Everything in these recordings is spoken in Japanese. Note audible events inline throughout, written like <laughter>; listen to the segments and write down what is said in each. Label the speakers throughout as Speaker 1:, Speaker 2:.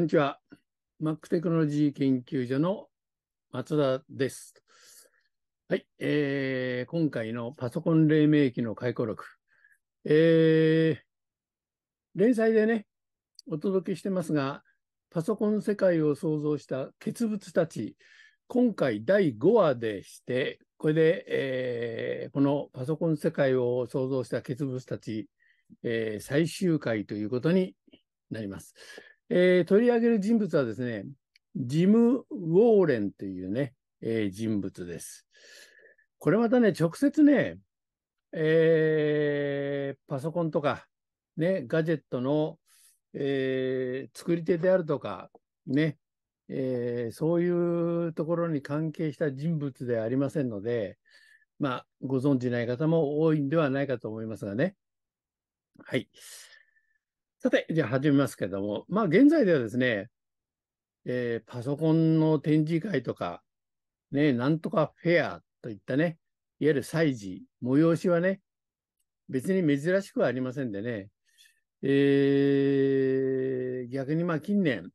Speaker 1: こんにちは。マックテクノロジー研究所の松田です。はい、えー、今回のパソコン黎明期の回顧録。えー、連載でね、お届けしてますが、パソコン世界を創造した傑物たち、今回第5話でして、これで、えー、このパソコン世界を創造した傑物たち、えー、最終回ということになります。えー、取り上げる人物はですね、ジム・ウォーレンというね、えー、人物です。これまたね、直接ね、えー、パソコンとか、ね、ガジェットの、えー、作り手であるとか、ね、えー、そういうところに関係した人物ではありませんので、まあ、ご存じない方も多いんではないかと思いますがね。はい。さて、じゃあ始めますけども、まあ現在ではですね、えー、パソコンの展示会とか、ね、なんとかフェアといったね、いわゆる祭事、催しはね、別に珍しくはありませんでね、えー、逆にまあ近年、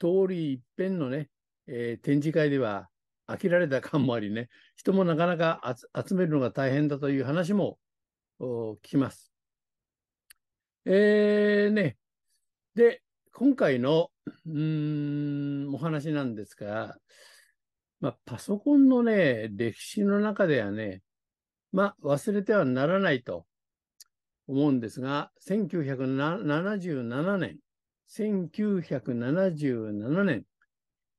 Speaker 1: 通り一遍のね、えー、展示会では飽きられた感もありね、人もなかなか集めるのが大変だという話も聞きます。えー、ね、で、今回の、うん、お話なんですが、まあ、パソコンのね、歴史の中ではね、まあ、忘れてはならないと思うんですが、1977年、1977年、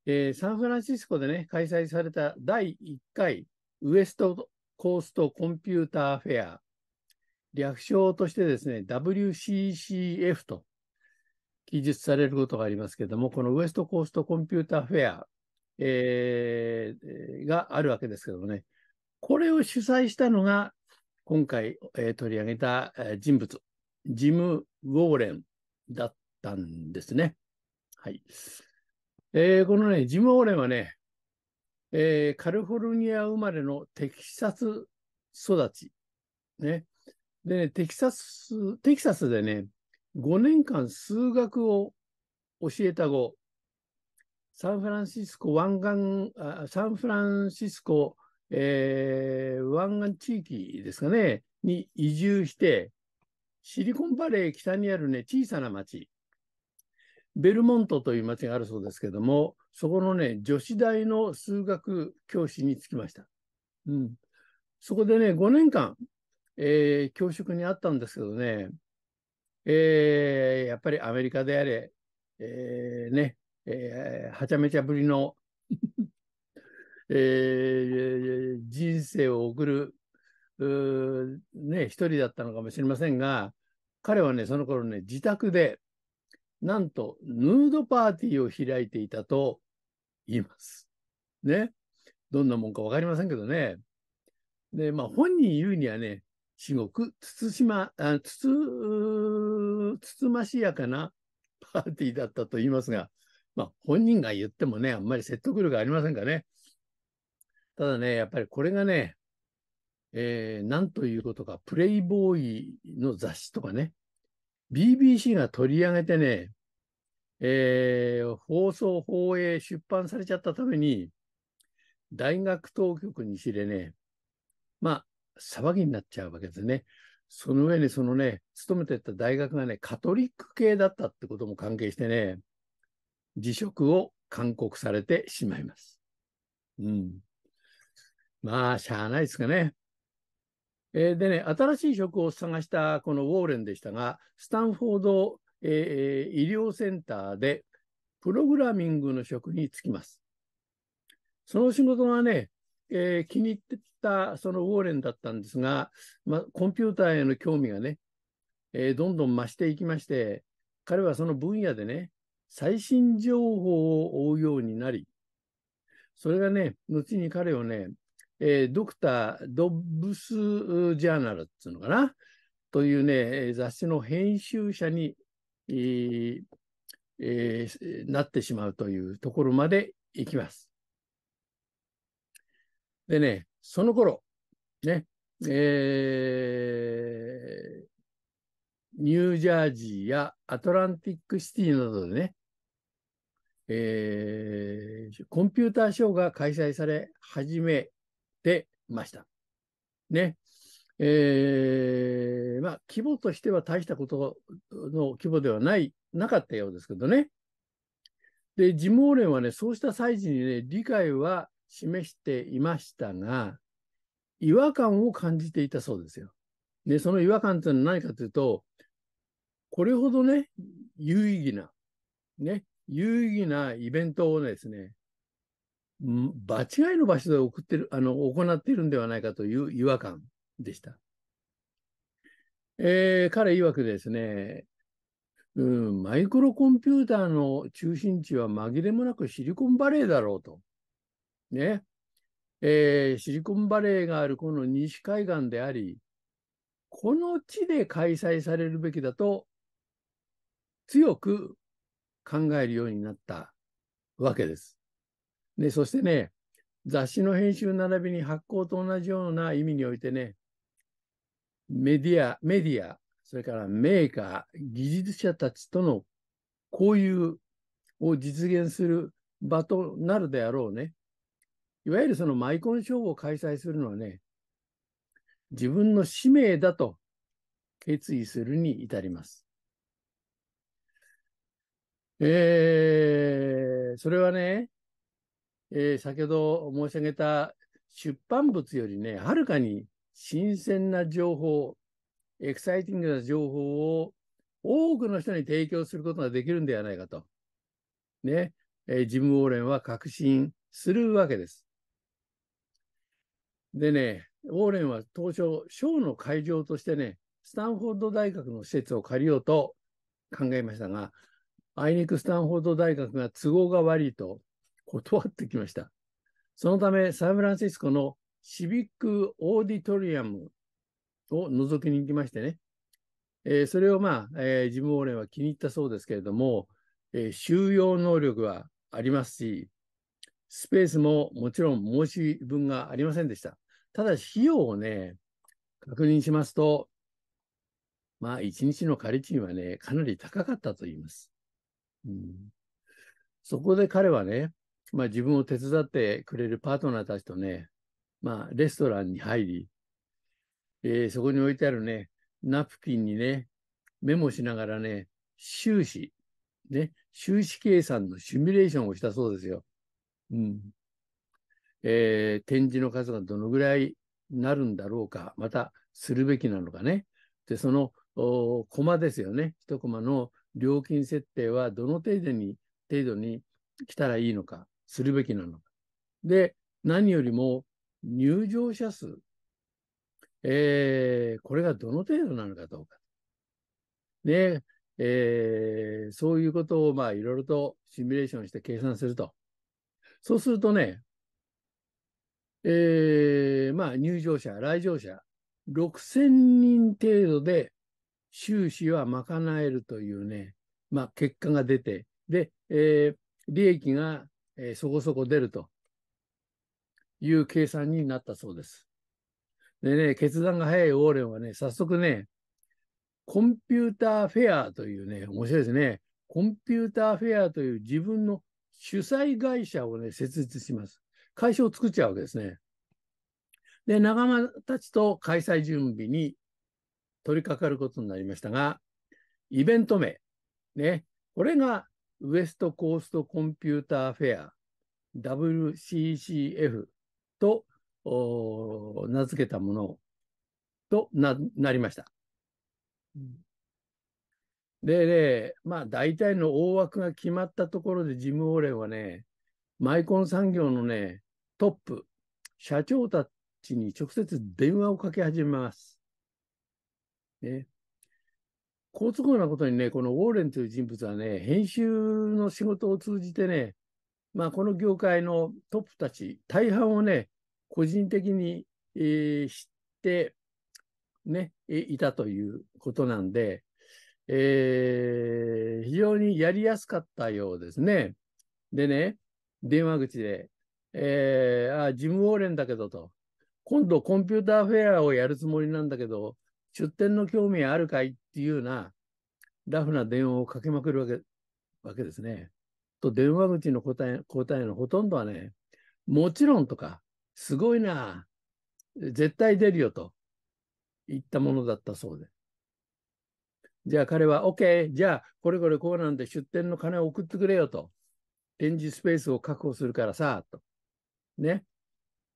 Speaker 1: えー、サンフランシスコでね、開催された第1回ウエストコーストコンピューターフェア略称としてですね、WCCF と記述されることがありますけれども、このウエストコーストコンピューターフェア、えー、があるわけですけどもね、これを主催したのが、今回、えー、取り上げた、え人物、ジム・ウォーレンだったんですね。はい。えー、このね、ジム・ウォーレンはね、えー、カリフォルニア生まれのテキサス育ち、ね、で、ね、テキサス、テキサスでね、5年間数学を教えた後、サンフランシスコ湾岸、あサンフランシスコ、えー、湾岸地域ですかね、に移住して、シリコンバレー北にあるね、小さな町、ベルモントという町があるそうですけども、そこのね、女子大の数学教師に就きました。うん。そこでね、5年間、えー、恐縮にあったんですけどね、えー、やっぱりアメリカであれ、えー、ね、えー、はちゃめちゃぶりの <laughs> え人生を送る、ね、一人だったのかもしれませんが、彼はね、その頃ね、自宅で、なんと、ヌードパーティーを開いていたと言います。ね。どんなもんか分かりませんけどね。で、まあ、本人言うにはね、至極、慎ま、あつつ、つつましやかな <laughs> パーティーだったと言いますが、まあ、本人が言ってもね、あんまり説得力ありませんかね。ただね、やっぱりこれがね、えー、なんということか、プレイボーイの雑誌とかね、BBC が取り上げてね、えー、放送、放映、出版されちゃったために、大学当局にしれね、まあ、騒ぎになっちゃうわけですね。その上にそのね、勤めてた大学がね、カトリック系だったってことも関係してね、辞職を勧告されてしまいます。うん。まあ、しゃあないですかね。えー、でね、新しい職を探したこのウォーレンでしたが、スタンフォード、えー、医療センターでプログラミングの職に就きます。その仕事がね、えー、気に入ってたそのウォーレンだったんですが、ま、コンピューターへの興味がね、えー、どんどん増していきまして、彼はその分野でね、最新情報を追うようになり、それがね、後に彼をね、えー、ドクター・ドブス・ジャーナルっていうのかな、というね、雑誌の編集者に、えーえー、なってしまうというところまで行きます。でね、その頃、ね、えー、ニュージャージーやアトランティックシティなどでね、えー、コンピューターショーが開催され始めてました。ね。えー、まあ、規模としては大したことの規模ではない、なかったようですけどね。で、自毛連はね、そうした祭事にね、理解は示していましたが、違和感を感じていたそうですよ。で、その違和感というのは何かというと、これほどね、有意義な、ね、有意義なイベントをですね、場違いの場所で送ってる、あの、行っているんではないかという違和感でした。えー、彼曰くですね、うん、マイクロコンピューターの中心地は紛れもなくシリコンバレーだろうと。ね、えー、シリコンバレーがあるこの西海岸であり、この地で開催されるべきだと強く考えるようになったわけです。で、そしてね、雑誌の編集並びに発行と同じような意味においてね、メディア、メディア、それからメーカー、技術者たちとの交流を実現する場となるであろうね。いわゆるそのマイコンショーを開催するのはね、自分の使命だと決意するに至ります。えー、それはね、えー、先ほど申し上げた出版物よりね、はるかに新鮮な情報、エキサイティングな情報を多くの人に提供することができるんではないかと。ね、えー、ジム・ウォーレンは確信するわけです。でね、ウォーレンは当初、ショーの会場としてね、スタンフォード大学の施設を借りようと考えましたが、あいにくスタンフォード大学が都合が悪いと断ってきました。そのため、サンフランシスコのシビックオーディトリアムを覗きに行きましてね、えー、それをまあ、えー、ジム・ウォーレンは気に入ったそうですけれども、えー、収容能力はありますし、スペースももちろん申し分がありませんでした。ただ、費用をね、確認しますと、まあ、1日の仮賃はね、かなり高かったと言います。うん、そこで彼はね、まあ、自分を手伝ってくれるパートナーたちとね、まあ、レストランに入り、えー、そこに置いてあるね、ナプキンにね、メモしながらね、収支、ね、収支計算のシミュレーションをしたそうですよ。うん。えー、展示の数がどのぐらいなるんだろうか、またするべきなのかね。で、そのコマですよね。1コマの料金設定はどの程度に、程度に来たらいいのか、するべきなのか。で、何よりも入場者数。えー、これがどの程度なのかどうか。ね、えー、そういうことをまあいろいろとシミュレーションして計算すると。そうするとね、えー、まあ、入場者、来場者、6000人程度で収支は賄えるというね、まあ、結果が出て、で、えー、利益が、えー、そこそこ出るという計算になったそうです。でね、決断が早いウォーレンはね、早速ね、コンピューターフェアというね、面白いですね。コンピューターフェアという自分の主催会社をね、設立します。会社を作っちゃうわけですね。で、仲間たちと開催準備に取り掛かることになりましたが、イベント名、ね、これがウエストコーストコンピューターフェア WCCF と名付けたものとなりました。でね、まあ大体の大枠が決まったところで事務レンはね、マイコン産業のね、トップ、社長たちに直接電話をかけ始めます。ね。好都合なことにね、このウォーレンという人物はね、編集の仕事を通じてね、まあ、この業界のトップたち、大半をね、個人的に、えー、知って、ね、いたということなんで、えー、非常にやりやすかったようですね。でね、電話口で、えー、あ、ジム・ウォーレンだけどと、今度コンピューターフェアをやるつもりなんだけど、出店の興味あるかいっていうような、ラフな電話をかけまくるわけわけですね。と、電話口の答え、答えのほとんどはね、もちろんとか、すごいな、絶対出るよと言ったものだったそうで。じゃあ彼は、OK、じゃあこれこれこうなんで出店の金を送ってくれよと。展示スペースを確保するからさ、と。ね。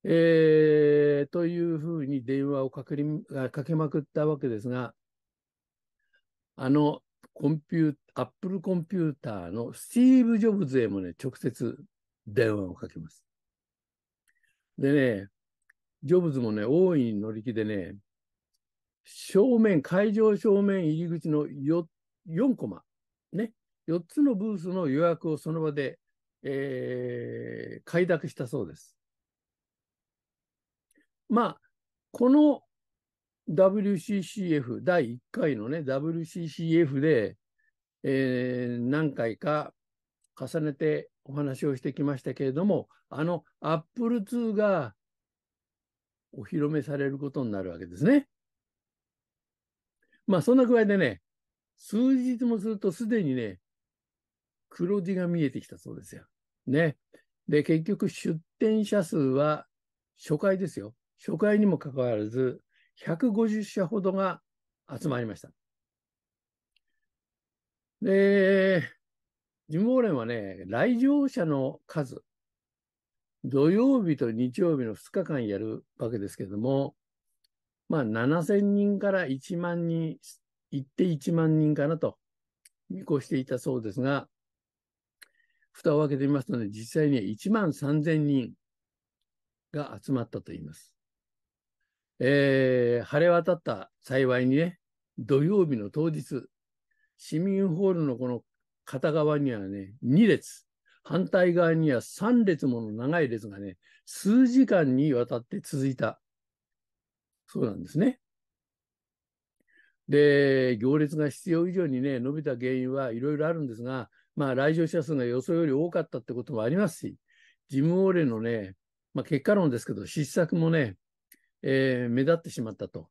Speaker 1: えー、というふうに電話をかけかけまくったわけですが、あの、コンピュー、アップルコンピューターのスティーブ・ジョブズへもね、直接電話をかけます。でね、ジョブズもね、大いに乗り気でね、正面、会場正面入り口の4コマ、ね、4つのブースの予約をその場でえー、快諾したそうです。まあ、この WCCF、第1回のね、WCCF で、えー、何回か重ねてお話をしてきましたけれども、あの Apple II がお披露目されることになるわけですね。まあ、そんな具合でね、数日もするとすでにね、黒字が見えてきたそうですよ。ね。で、結局出展者数は初回ですよ。初回にもかかわらず、150社ほどが集まりました。で、事務連はね、来場者の数、土曜日と日曜日の2日間やるわけですけども、まあ7000人から1万人、行って1万人かなと見越していたそうですが、蓋を開けてみますとね、実際には1万3000人が集まったと言います。えー、晴れ渡った幸いにね、土曜日の当日、市民ホールのこの片側にはね、2列、反対側には3列もの長い列がね、数時間にわたって続いた。そうなんですね。で、行列が必要以上にね、伸びた原因はいろいろあるんですが、まあ、来場者数が予想より多かったってこともありますし、ジム・オーレのね、まあ、結果論ですけど、失策もね、えー、目立ってしまったと。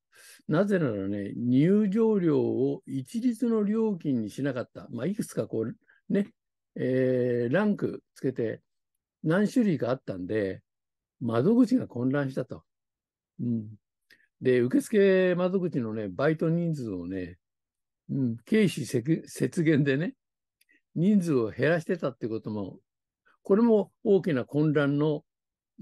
Speaker 1: なぜならね、入場料を一律の料金にしなかった。まあ、いくつかこう、ね、えー、ランクつけて何種類かあったんで、窓口が混乱したと。うん。で、受付窓口のね、バイト人数をね、うん、経費節減でね、人数を減らしてたってことも、これも大きな混乱の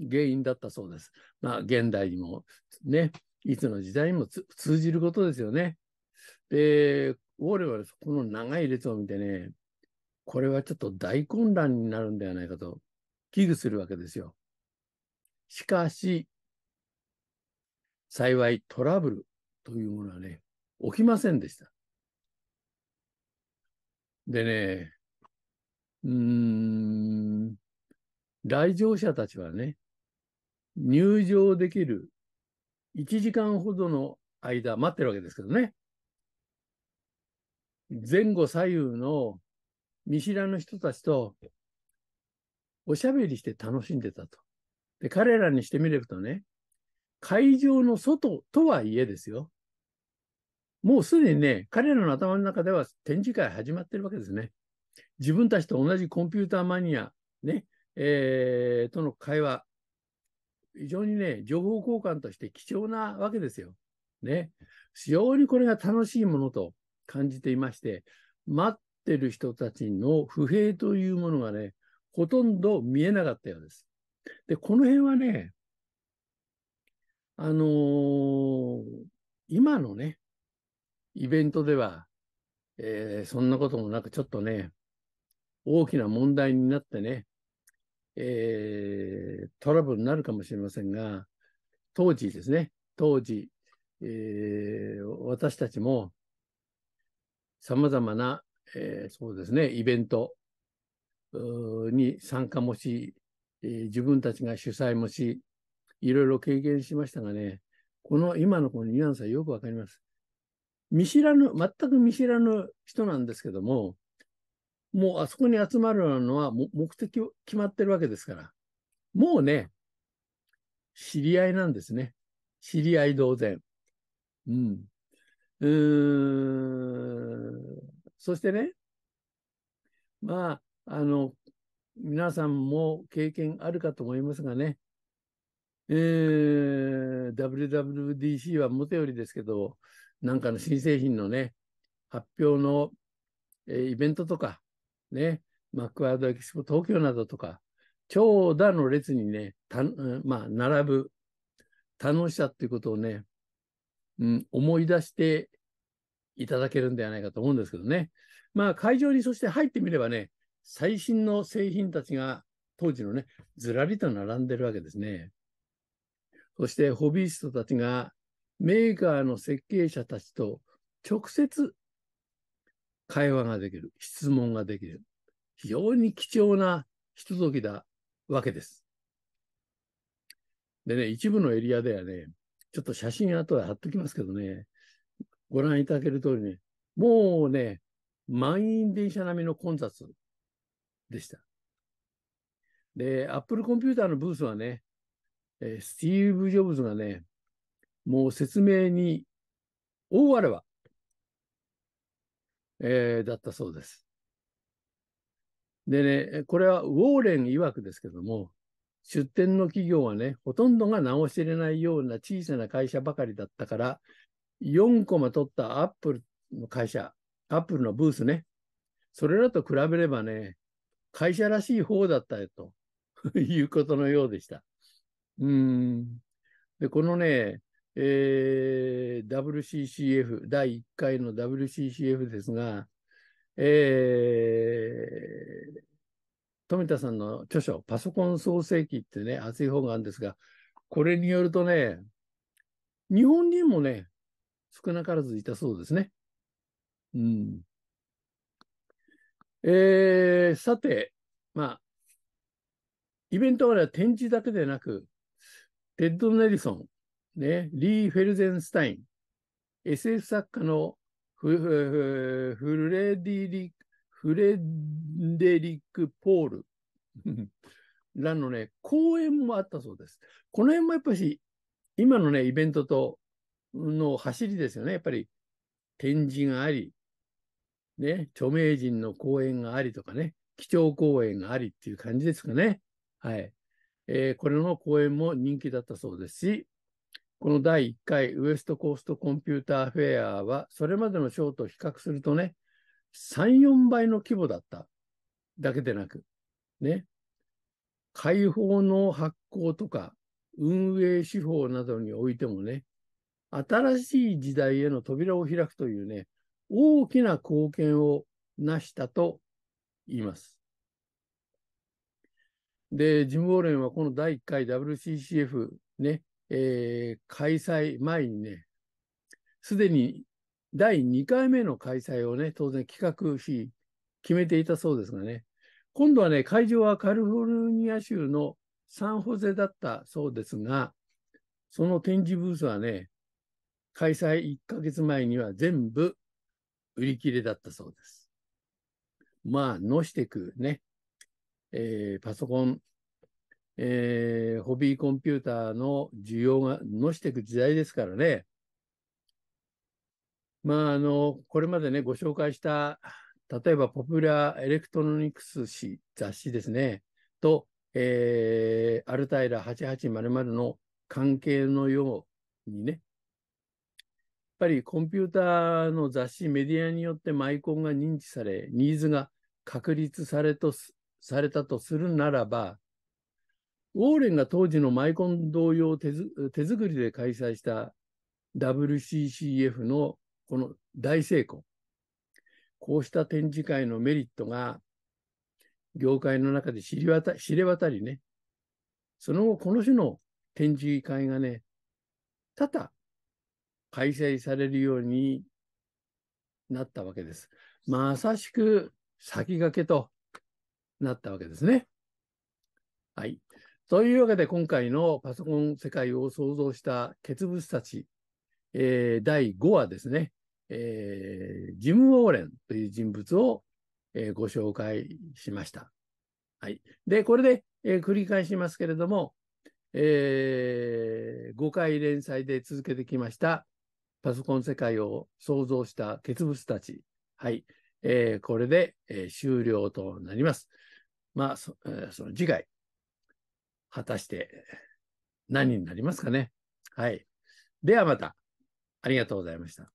Speaker 1: 原因だったそうです。まあ、現代にも、ね、いつの時代にも通じることですよね。で、我々はこの長い列を見てね、これはちょっと大混乱になるんではないかと危惧するわけですよ。しかし、幸いトラブルというものはね、起きませんでした。でね、うーん、来場者たちはね、入場できる1時間ほどの間待ってるわけですけどね。前後左右の見知らぬ人たちとおしゃべりして楽しんでたと。で、彼らにしてみるとね、会場の外とはいえですよ。もうすでにね、彼らの頭の中では展示会始まってるわけですね。自分たちと同じコンピューターマニア、ね、えー、との会話、非常にね、情報交換として貴重なわけですよ。ね。非常にこれが楽しいものと感じていまして、待ってる人たちの不平というものがね、ほとんど見えなかったようです。で、この辺はね、あのー、今のね、イベントでは、えー、そんなこともなく、ちょっとね、大きな問題になってね、えー、トラブルになるかもしれませんが、当時ですね、当時、えー、私たちも、さまざまな、えー、そうですね、イベントに参加もし、えー、自分たちが主催もし、いろいろ経験しましたがね、この今のこのニュアンスはよくわかります。見知らぬ、全く見知らぬ人なんですけども、もうあそこに集まるのは目的を決まってるわけですから、もうね、知り合いなんですね。知り合い同然。うん。うーん。そしてね、まあ、あの、皆さんも経験あるかと思いますがね、えー、WWDC はもとよりですけど、なんかの新製品のね、発表の、えー、イベントとか、ね、マクワードエキスポ東京などとか、長蛇の列にね、まあ、並ぶ、楽しさっていうことをね、うん、思い出していただけるんではないかと思うんですけどね。まあ、会場にそして入ってみればね、最新の製品たちが当時のね、ずらりと並んでるわけですね。そして、ホビーストたちがメーカーの設計者たちと直接会話ができる、質問ができる、非常に貴重なひとときだわけです。でね、一部のエリアではね、ちょっと写真後で貼っときますけどね、ご覧いただける通りね、もうね、満員電車並みの混雑でした。で、Apple コンピューターのブースはね、えスティーブ・ジョブズがね、もう説明に大あればえー、だったそうです。でね、これはウォーレン曰くですけども、出店の企業はね、ほとんどが直し入れないような小さな会社ばかりだったから、4コマ取ったアップルの会社、アップルのブースね、それらと比べればね、会社らしい方だったよということのようでした。うん。で、このね、えー、WCCF、第1回の WCCF ですが、えー、富田さんの著書、パソコン創世記ってね、熱い本があるんですが、これによるとね、日本人もね、少なからずいたそうですね。うん。えー、さて、まあ、イベントは展示だけでなく、テッド・ネリソン、ね、リー・フェルゼンスタイン、SF 作家のフレディリフレデリック・ポール <laughs> らのね、講演もあったそうです。この辺もやっぱり、今のね、イベントとの走りですよね。やっぱり展示があり、ね、著名人の講演がありとかね、基調講演がありっていう感じですかね。はい。えー、これの講演も人気だったそうですし、この第1回ウエストコーストコンピューターフェアは、それまでのショーと比較するとね、3、4倍の規模だっただけでなく、ね、解放の発行とか、運営手法などにおいてもね、新しい時代への扉を開くというね、大きな貢献を成したと言います。で、ジム・ウォーレンはこの第1回 WCCF ね、えー、開催前にね、すでに第2回目の開催をね、当然企画し、決めていたそうですがね、今度はね、会場はカリフォルニア州のサンホゼだったそうですが、その展示ブースはね、開催1ヶ月前には全部売り切れだったそうです。まあ、のしてくね、えー、パソコンえー、ホビーコンピューターの需要がのしていく時代ですからね。まあ、あの、これまでね、ご紹介した、例えば、ポピュラーエレクトロニクス誌、雑誌ですね、と、えー、アルタイラ8800の関係のようにね、やっぱりコンピューターの雑誌、メディアによってマイコンが認知され、ニーズが確立されとされたとするならば、ウォーレンが当時のマイコン同様手手作りで開催した WCCF のこの大成功。こうした展示会のメリットが、業界の中で知り渡知れ渡りね、その後この種の展示会がね、多々開催されるようになったわけです。まさしく先駆けとなったわけですね。はい。というわけで、今回のパソコン世界を創造した傑物たち、えー、第5話ですね、えー、ジム・ウォーレンという人物を、えー、ご紹介しました。はい。で、これで、えー、繰り返しますけれども、えー、5回連載で続けてきました、パソコン世界を創造した傑物たち。はい。えー、これで、えー、終了となります。まあ、そ、えー、その次回、果たして何になりますかね。はい。ではまた。ありがとうございました。